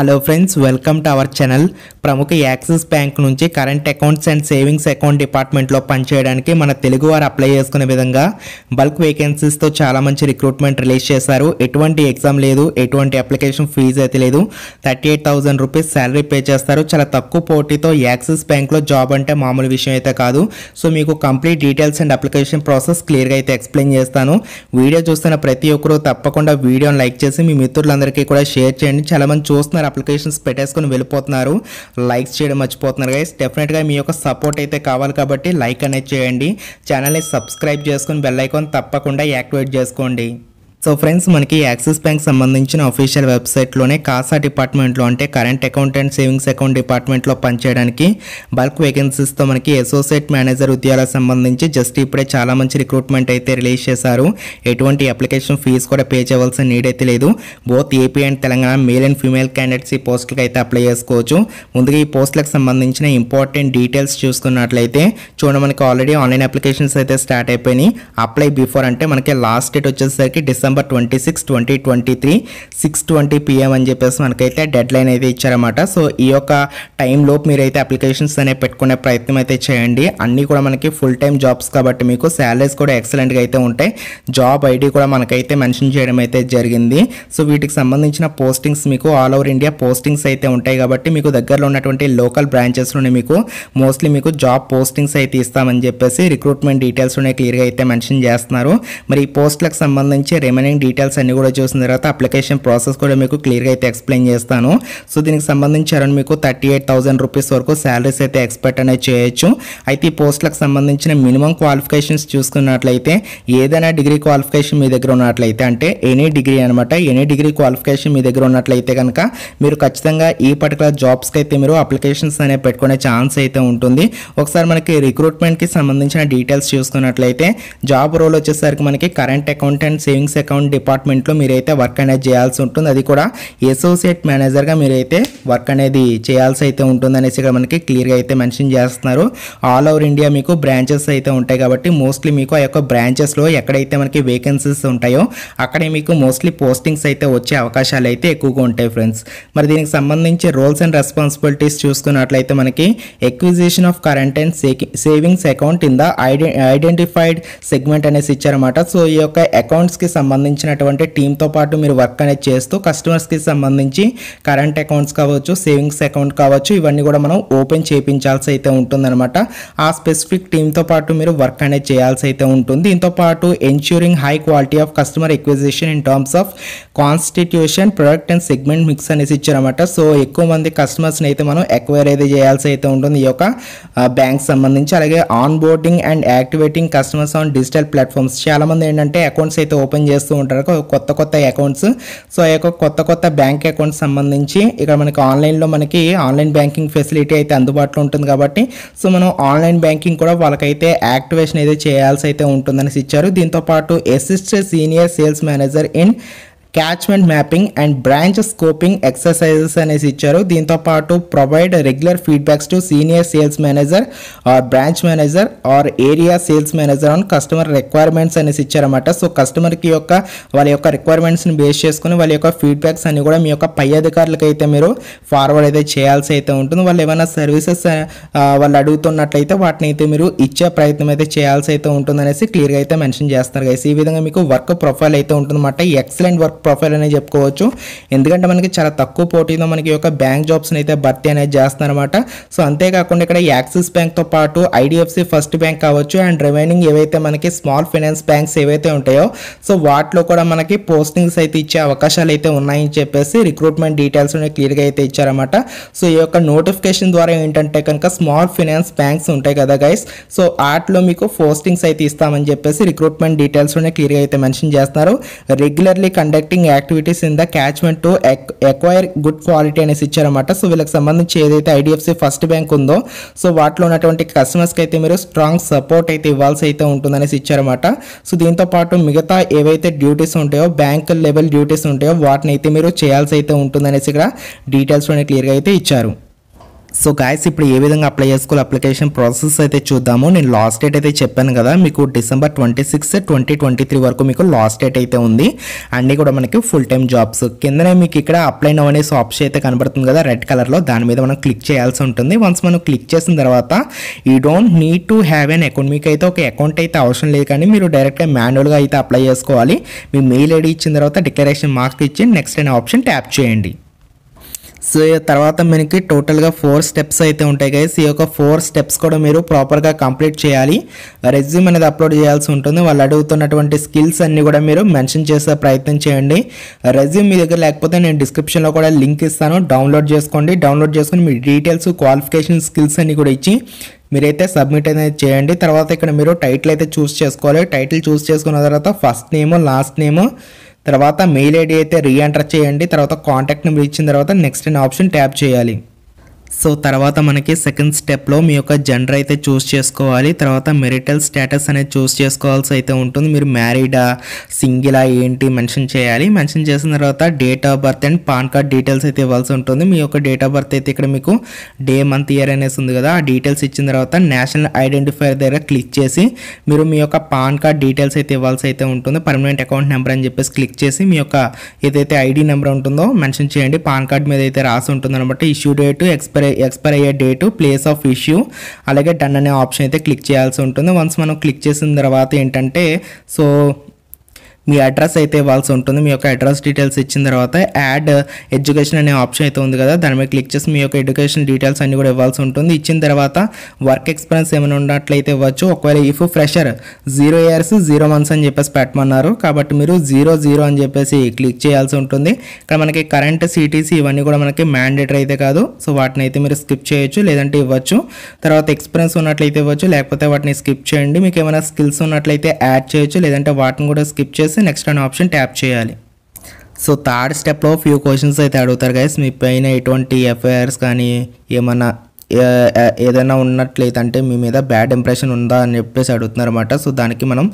hello friends welcome to our channel ప్రముఖ Axis bank నుంచి current accounts and savings account డిపార్ట్మెంట్లో పనిచేయడానికి మన తెలుగువారు అప్లై చేసుకునే విధంగా బల్క్ వేకెన్సీస్తో చాలా మంచి రిక్రూట్మెంట్ రిలీజ్ చేశారు ఎటువంటి ఎగ్జామ్ లేదు ఎటువంటి అప్లికేషన్ ఫీజు అయితే లేదు thirty eight thousand rupees salary pay చేస్తారు చాలా తక్కువ పోటీతో యాక్సిస్ బ్యాంక్లో జాబ్ అంటే మామూలు విషయం అయితే కాదు సో మీకు complete details and application process క్లియర్గా అయితే ఎక్స్ప్లెయిన్ చేస్తాను వీడియో చూస్తున్న ప్రతి ఒక్కరూ తప్పకుండా వీడియోని లైక్ చేసి మీ మిత్రులందరికీ కూడా షేర్ చేయండి చాలా మంది చూస్తున్నారు అప్లికేషన్స్ పెట్టేసుకొని వెళ్ళిపోతున్నారు లైక్స్ చేయడం మర్చిపోతున్నారు గైస్ డెఫినెట్గా మీ యొక్క సపోర్ట్ అయితే కావాలి కాబట్టి లైక్ అనేది చేయండి ఛానల్ని సబ్స్క్రైబ్ చేసుకొని బెల్లైకాన్ తప్పకుండా యాక్టివేట్ చేసుకోండి సో ఫ్రెండ్స్ మనకి యాక్సిస్ బ్యాంక్ సంబంధించిన అఫీషియల్ వెబ్సైట్లోనే కాసా డిపార్ట్మెంట్లో అంటే current account and savings account డిపార్ట్మెంట్లో పనిచేయడానికి బల్క్ వేకెన్సీస్తో మనకి అసోసియేట్ మేనేజర్ ఉద్యోగాలకు సంబంధించి జస్ట్ ఇప్పుడే చాలా మంచి రిక్రూట్మెంట్ అయితే రిలీజ్ చేశారు ఎటువంటి అప్లికేషన్ ఫీజు కూడా పే చేయవలసిన నీడ్ అయితే లేదు both AP and Telangana male and female candidates ఈ పోస్టులకు అయితే అప్లై చేసుకోవచ్చు ముందుగా ఈ పోస్టులకు సంబంధించిన ఇంపార్టెంట్ డీటెయిల్స్ చూసుకున్నట్లయితే చూడండి మనకి ఆల్రెడీ ఆన్లైన్ అప్లికేషన్స్ అయితే స్టార్ట్ అయిపోయినాయి అప్లై బిఫోర్ అంటే మనకి లాస్ట్ డేట్ వచ్చేసరికి December December twenty six twenty twenty three six twenty PM అని చెప్పేసి మనకైతే డెడ్ లైన్ అయితే ఇచ్చారన్నమాట సో ఈ యొక్క మీరు మీరైతే అప్లికేషన్స్ అనేవి పెట్టుకునే ప్రయత్నం అయితే చేయండి అన్నీ కూడా మనకి ఫుల్ టైం జాబ్స్ కాబట్టి మీకు శాలరీస్ కూడా ఎక్సలెంట్గా అయితే ఉంటాయి జాబ్ ఐడి కూడా మనకైతే మెన్షన్ చేయడం అయితే జరిగింది సో వీటికి సంబంధించిన పోస్టింగ్స్ మీకు ఆల్ ఓవర్ ఇండియా పోస్టింగ్స్ అయితే ఉంటాయి కాబట్టి మీకు దగ్గరలో ఉన్నటువంటి లోకల్ బ్రాంచెస్లోనే మీకు మోస్ట్లీ మీకు జాబ్ పోస్టింగ్స్ అయితే ఇస్తామని చెప్పేసి రిక్రూట్మెంట్ డీటెయిల్స్లోనే క్లియర్గా అయితే మెన్షన్ చేస్తున్నారు మరి ఈ పోస్టులకు సంబంధించి రిమైన్ రిమైనింగ్ డీటెయిల్స్ అన్ని కూడా చూసిన తర్వాత అప్లికేషన్ ప్రాసెస్ కూడా మీకు క్లియర్గా అయితే ఎక్స్ప్లెయిన్ చేస్తాను సో దీనికి సంబంధించి అరౌండ్ మీకు థర్టీ ఎయిట్ థౌసండ్ రూపీస్ వరకు శాలరీస్ అయితే ఎక్స్పెక్ట్ అనేది చేయొచ్చు అయితే ఈ పోస్టులకు సంబంధించిన మినిమం క్వాలిఫికేషన్స్ చూసుకున్నట్లయితే ఏదైనా డిగ్రీ క్వాలిఫికేషన్ మీ దగ్గర ఉన్నట్లయితే అంటే ఎనీ డిగ్రీ అనమాట ఎనీ డిగ్రీ క్వాలిఫికేషన్ మీ దగ్గర ఉన్నట్లయితే కనుక మీరు ఖచ్చితంగా ఈ పర్టికులర్ జాబ్స్కి అయితే మీరు అప్లికేషన్స్ అనేవి పెట్టుకునే ఛాన్స్ అయితే ఉంటుంది ఒకసారి మనకి రిక్రూట్మెంట్కి సంబంధించిన డీటెయిల్స్ చూసుకున్నట్లయితే జాబ్ రోల్ వచ్చేసరికి మనకి current account and savings account account డిపార్ట్మెంట్లో మీరైతే వర్క్ అనేది చేయాల్సి ఉంటుంది అది కూడా అసోసియేట్ మేనేజర్గా మీరైతే వర్క్ అనేది చేయాల్సి అయితే ఉంటుంది అనేసి ఇక్కడ మనకి క్లియర్గా అయితే మెన్షన్ చేస్తున్నారు ఆల్ ఓవర్ ఇండియా మీకు బ్రాంచెస్ అయితే ఉంటాయి కాబట్టి మోస్ట్లీ మీకు ఆ యొక్క బ్రాంచెస్లో ఎక్కడైతే మనకి వేకెన్సీస్ ఉంటాయో అక్కడే మీకు మోస్ట్లీ పోస్టింగ్స్ అయితే వచ్చే అవకాశాలు అయితే ఎక్కువగా ఉంటాయి ఫ్రెండ్స్ మరి దీనికి సంబంధించి రోల్స్ అండ్ రెస్పాన్సిబిలిటీస్ చూసుకున్నట్లయితే మనకి acquisition of current and savings account in the identified segment అనేసి ఇచ్చారన్నమాట సో ఈ యొక్క అకౌంట్స్కి సంబంధించి సంబంధించినటువంటి టీంతో పాటు మీరు వర్క్ అనేది చేస్తూ కస్టమర్స్కి సంబంధించి కరెంట్ అకౌంట్స్ కావచ్చు సేవింగ్స్ అకౌంట్ కావచ్చు ఇవన్నీ కూడా మనం ఓపెన్ చేయించాల్సి అయితే ఉంటుందన్నమాట ఆ స్పెసిఫిక్ టీంతో పాటు మీరు వర్క్ అనేది చేయాల్సి అయితే ఉంటుంది దీంతో పాటు ensuring high quality of customer acquisition in terms of constitution product and segment mix అనేసి ఇచ్చారన్నమాట సో ఎక్కువ మంది కస్టమర్స్ని అయితే మనం ఎక్వైర్ అయితే చేయాల్సి అయితే ఉంటుంది ఈ యొక్క బ్యాంక్ సంబంధించి అలాగే onboarding and activating customers on digital platforms చాలామంది ఏంటంటే అకౌంట్స్ అయితే ఓపెన్ చేస్తారు చేస్తూ ఉంటారు కొత్త కొత్త అకౌంట్స్ సో ఆ కొత్త కొత్త బ్యాంక్ అకౌంట్ సంబంధించి ఇక్కడ మనకి ఆన్లైన్లో మనకి ఆన్లైన్ బ్యాంకింగ్ ఫెసిలిటీ అయితే అందుబాటులో ఉంటుంది కాబట్టి సో మనం ఆన్లైన్ బ్యాంకింగ్ కూడా వాళ్ళకైతే యాక్టివేషన్ అయితే చేయాల్సి అయితే ఉంటుందనేసి ఇచ్చారు దీంతోపాటు assist senior sales manager in catchment mapping and branch scoping exercises అనేసి ఇచ్చారు దీంతోపాటు provide regular feedbacks to senior sales manager or branch manager or area sales manager on customer requirements అనేసి ఇచ్చారన్నమాట సో కస్టమర్కి యొక్క వాళ్ళ యొక్క రిక్వైర్మెంట్స్ని బేస్ చేసుకుని వాళ్ళ యొక్క ఫీడ్బ్యాక్స్ అన్ని కూడా మీ యొక్క పై అధికారులకు అయితే మీరు ఫార్వర్డ్ అయితే చేయాల్సి అయితే ఉంటుంది వాళ్ళు ఏమైనా సర్వీసెస్ వాళ్ళు అడుగుతున్నట్లయితే వాటిని అయితే మీరు ఇచ్చే ప్రయత్నం అయితే చేయాల్సి అయితే ఉంటుందనేసి క్లియర్గా అయితే మెన్షన్ చేస్తారు కదా ఈ విధంగా మీకు వర్క్ ప్రొఫైల్ అయితే ఉంటుందన్నమాట ఎక్సలెంట్ వర్క్ ప్రొఫైల్ అనేది చెప్పుకోవచ్చు ఎందుకంటే మనకి చాలా తక్కువ పోటీలో మనకి యొక్క బ్యాంక్ జాబ్స్ని అయితే భర్తీ అనేది చేస్తున్నారనమాట సో అంతేకాకుండా ఇక్కడ యాక్సిస్ బ్యాంక్తో పాటు ఐడిఎఫ్సి ఫస్ట్ బ్యాంక్ కావచ్చు అండ్ రిమైనింగ్ ఏవైతే మనకి స్మాల్ ఫైనాన్స్ బ్యాంక్స్ ఏవైతే ఉంటాయో సో వాటిలో కూడా మనకి పోస్టింగ్స్ అయితే ఇచ్చే అవకాశాలు అయితే ఉన్నాయని చెప్పేసి రిక్రూట్మెంట్ డీటెయిల్స్ క్లియర్గా అయితే ఇచ్చారన్నమాట సో ఈ యొక్క నోటిఫికేషన్ ద్వారా ఏంటంటే కనుక స్మాల్ ఫైనాన్స్ బ్యాంక్స్ ఉంటాయి కదా గైస్ సో వాటిలో మీకు పోస్టింగ్స్ అయితే ఇస్తామని చెప్పేసి రిక్రూట్మెంట్ డీటెయిల్స్ క్లియర్గా అయితే మెన్షన్ చేస్తున్నారు regularly conduct conducting activities in the catchment to acquire good quality అనేసి ఇచ్చారన్నమాట సో వీళ్ళకి సంబంధించి ఏదైతే ఐడిఎఫ్సి ఫస్ట్ బ్యాంక్ ఉందో సో వాటిలో ఉన్నటువంటి కస్టమర్స్కి అయితే మీరు స్ట్రాంగ్ సపోర్ట్ అయితే ఇవ్వాల్సి అయితే ఉంటుందనేసి ఇచ్చారనమాట సో దీంతో పాటు మిగతా ఏవైతే డ్యూటీస్ ఉంటాయో బ్యాంక్ లెవెల్ డ్యూటీస్ ఉంటాయో వాటిని అయితే మీరు చేయాల్సి అయితే ఉంటుందనేసి ఇక్కడ డీటెయిల్స్ క్లియర్గా అయితే ఇచ్చారు సో గాయస్ ఇప్పుడు ఏ విధంగా అప్లై చేసుకోవాలి అప్లికేషన్ ప్రాసెస్ అయితే చూద్దాము నేను లాస్ట్ డేట్ అయితే చెప్పాను కదా మీకు December twenty six twenty twenty three వరకు మీకు లాస్ట్ డేట్ అయితే ఉంది అన్నీ కూడా మనకి ఫుల్ టైం జాబ్స్ కిందనే మీకు ఇక్కడ అప్లై నవ్ అనేసి ఆప్షన్ అయితే కనబడుతుంది కదా రెడ్ కలర్లో దాని మీద మనం క్లిక్ చేయాల్సి ఉంటుంది వన్స్ మనం క్లిక్ చేసిన తర్వాత you don't need to have an account మీకు అయితే ఒక అకౌంట్ అయితే అవసరం లేదు కానీ మీరు డైరెక్ట్గా మాన్యువల్గా అయితే అప్లై చేసుకోవాలి మీ మెయిల్ ఐడి ఇచ్చిన తర్వాత డిక్లరేషన్ మార్క్స్ ఇచ్చి నెక్స్ట్ అనే ఆప్షన్ ట్యాప్ చేయండి సో తర్వాత మనకి టోటల్గా ఫోర్ స్టెప్స్ అయితే ఉంటాయి గైస్ ఈ యొక్క ఫోర్ స్టెప్స్ కూడా మీరు ప్రాపర్గా కంప్లీట్ చేయాలి రెజ్యూమ్ అనేది అప్లోడ్ చేయాల్సి ఉంటుంది వాళ్ళు అడుగుతున్నటువంటి స్కిల్స్ అన్నీ కూడా మీరు మెన్షన్ చేసే ప్రయత్నం చేయండి రెజ్యూమ్ మీ దగ్గర లేకపోతే నేను డిస్క్రిప్షన్లో కూడా లింక్ ఇస్తాను డౌన్లోడ్ చేసుకోండి డౌన్లోడ్ చేసుకుని మీ డీటెయిల్స్ క్వాలిఫికేషన్ స్కిల్స్ అన్నీ కూడా ఇచ్చి మీరైతే సబ్మిట్ అనేది చేయండి తర్వాత ఇక్కడ మీరు టైటిల్ అయితే చూస్ చేసుకోవాలి టైటిల్ చూస్ చేసుకున్న తర్వాత ఫస్ట్ నేమ్ లాస్ట్ నేమ్ తర్వాత మెయిల్ ఐడి అయితే రీఎంటర్ చేయండి తర్వాత కాంటాక్ట్ నెంబర్ ఇచ్చిన తర్వాత నెక్స్ట్ అనే ఆప్షన్ ట్యాప్ చేయాలి సో తర్వాత మనకి సెకండ్ స్టెప్లో మీ యొక్క జెండర్ అయితే చూస్ చేసుకోవాలి తర్వాత మెరిటల్ స్టేటస్ అనేది చూస్ చేసుకోవాల్సి అయితే ఉంటుంది మీరు మ్యారీడా సింగిలా ఏంటి మెన్షన్ చేయాలి మెన్షన్ చేసిన తర్వాత date of birth and PAN card details అయితే ఇవ్వాల్సి ఉంటుంది మీ యొక్క డేట్ ఆఫ్ బర్త్ అయితే ఇక్కడ మీకు డే మంత్ ఇయర్ అనేసి ఉంది కదా ఆ డీటెయిల్స్ ఇచ్చిన తర్వాత నేషనల్ ఐడెంటిఫైర్ దగ్గర క్లిక్ చేసి మీరు మీ యొక్క పాన్ కార్డ్ డీటెయిల్స్ అయితే ఇవ్వాల్సి అయితే ఉంటుంది పర్మనెంట్ అకౌంట్ నెంబర్ అని చెప్పేసి క్లిక్ చేసి మీ యొక్క ఏదైతే ఐడి నెంబర్ ఉంటుందో మెన్షన్ చేయండి పాన్ కార్డ్ మీద అయితే రాసి ఉంటుంది అనమాట issue date expire expire expire అయ్యే డేటు ప్లేస్ ఆఫ్ ఇష్యూ అలాగే డన్ అనే ఆప్షన్ అయితే క్లిక్ చేయాల్సి ఉంటుంది వన్స్ మనం క్లిక్ చేసిన తర్వాత ఏంటంటే సో మీ అడ్రస్ అయితే ఇవ్వాల్సి ఉంటుంది మీ యొక్క అడ్రస్ డీటెయిల్స్ ఇచ్చిన తర్వాత యాడ్ ఎడ్యుకేషన్ అనే ఆప్షన్ అయితే ఉంది కదా దాని మీద క్లిక్ చేసి మీ యొక్క ఎడ్యుకేషన్ డీటెయిల్స్ అన్ని కూడా ఇవ్వాల్సి ఉంటుంది ఇచ్చిన తర్వాత వర్క్ ఎక్స్పీరియన్స్ ఏమైనా ఉన్నట్లయితే ఇవ్వచ్చు ఒకవేళ if fresher zero years zero months అని చెప్పేసి పెట్టమన్నారు కాబట్టి మీరు జీరో జీరో అని చెప్పేసి క్లిక్ చేయాల్సి ఉంటుంది ఇక్కడ మనకి కరెంట్ సిటీసీ ఇవన్నీ కూడా మనకి మ్యాండేటర్ అయితే కాదు సో వాటిని అయితే మీరు స్కిప్ చేయొచ్చు లేదంటే ఇవ్వచ్చు తర్వాత ఎక్స్పీరియన్స్ ఉన్నట్లయితే ఇవ్వచ్చు లేకపోతే వాటిని స్కిప్ చేయండి మీకు ఏమైనా స్కిల్స్ ఉన్నట్లయితే యాడ్ చేయొచ్చు లేదంటే వాటిని కూడా స్కిప్ చేసి చేసి నెక్స్ట్ అనే ఆప్షన్ ట్యాప్ చేయాలి సో థర్డ్ స్టెప్లో ఫ్యూ క్వశ్చన్స్ అయితే అడుగుతారు గైస్ మీ పైన ఎటువంటి ఎఫ్ఐఆర్స్ కానీ ఏమన్నా ఏదైనా ఉన్నట్లయితే అంటే మీ మీద బ్యాడ్ ఇంప్రెషన్ ఉందా అని చెప్పేసి అడుగుతున్నారు అనమాట సో దానికి మనం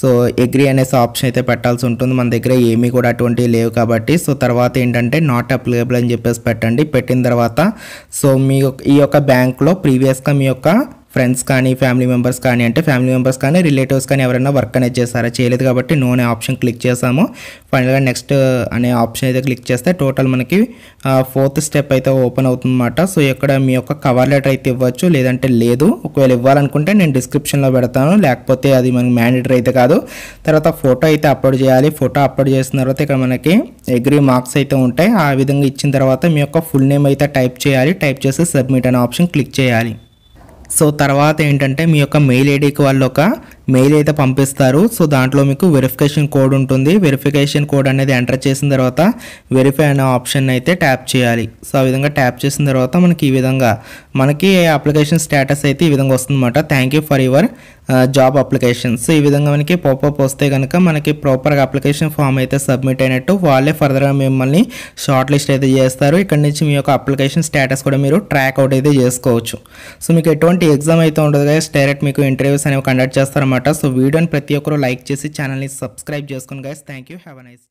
సో ఎగ్రీ అనేసి ఆప్షన్ అయితే పెట్టాల్సి ఉంటుంది మన దగ్గర ఏమీ కూడా అటువంటివి లేవు కాబట్టి సో తర్వాత ఏంటంటే నాట్ అప్లికబుల్ అని చెప్పేసి పెట్టండి పెట్టిన తర్వాత సో మీ ఈ యొక్క బ్యాంక్లో ప్రీవియస్గా మీ యొక్క ఫ్రెండ్స్ కానీ ఫ్యామిలీ మెంబర్స్ కానీ అంటే ఫ్యామిలీ మెంబర్స్ కానీ రిలేటివ్స్ కానీ ఎవరైనా వర్క్ అనేది చేస్తారా చేయలేదు కాబట్టి నో అనే ఆప్షన్ క్లిక్ చేసాము ఫైనల్గా నెక్స్ట్ అనే ఆప్షన్ అయితే క్లిక్ చేస్తే టోటల్ మనకి ఫోర్త్ స్టెప్ అయితే ఓపెన్ అవుతుందన్నమాట సో ఇక్కడ మీ యొక్క కవర్ లెటర్ అయితే ఇవ్వచ్చు లేదంటే లేదు ఒకవేళ ఇవ్వాలనుకుంటే నేను డిస్క్రిప్షన్లో పెడతాను లేకపోతే అది మనకి మ్యాండేటరీ అయితే కాదు తర్వాత ఫోటో అయితే అప్లోడ్ చేయాలి ఫోటో అప్లోడ్ చేసిన తర్వాత ఇక్కడ మనకి అగ్రీ మార్క్స్ అయితే ఉంటాయి ఆ విధంగా ఇచ్చిన తర్వాత మీ యొక్క ఫుల్ నేమ్ అయితే టైప్ చేయాలి టైప్ చేసి సబ్మిట్ అనే ఆప్షన్ క్లిక్ చేయాలి సో తర్వాత ఏంటంటే మీ యొక్క మెయిల్ ఐడికి వాళ్ళు ఒక మెయిల్ అయితే పంపిస్తారు సో దాంట్లో మీకు వెరిఫికేషన్ కోడ్ ఉంటుంది వెరిఫికేషన్ కోడ్ అనేది ఎంటర్ చేసిన తర్వాత వెరిఫై అనే ఆప్షన్ అయితే ట్యాప్ చేయాలి సో ఆ విధంగా ట్యాప్ చేసిన తర్వాత మనకి ఈ విధంగా మనకి అప్లికేషన్ స్టేటస్ అయితే ఈ విధంగా వస్తుందన్నమాట thank you for your job application so ఈ విధంగా మనకి పాపప్ వస్తే కనుక మనకి ప్రాపర్గా అప్లికేషన్ ఫామ్ అయితే సబ్మిట్ అయినట్టు వాళ్ళే ఫర్దర్గా మిమ్మల్ని షార్ట్ లిస్ట్ అయితే చేస్తారు ఇక్కడ నుంచి మీ యొక్క అప్లికేషన్ స్టేటస్ కూడా మీరు ట్రాక్ అవుట్ అయితే చేసుకోవచ్చు సో మీకు ఎటువంటి ఎగ్జామ్ అయితే ఉండదు డైరెక్ట్ మీకు ఇంటర్వ్యూస్ అనేవి కండక్ట్ చేస్తారు అనమాట సో వీడియోని ప్రతి ఒక్కరు లైక్ చేసి ఛానల్ని సబ్స్క్రైబ్ చేసుకుని guys thank you have nice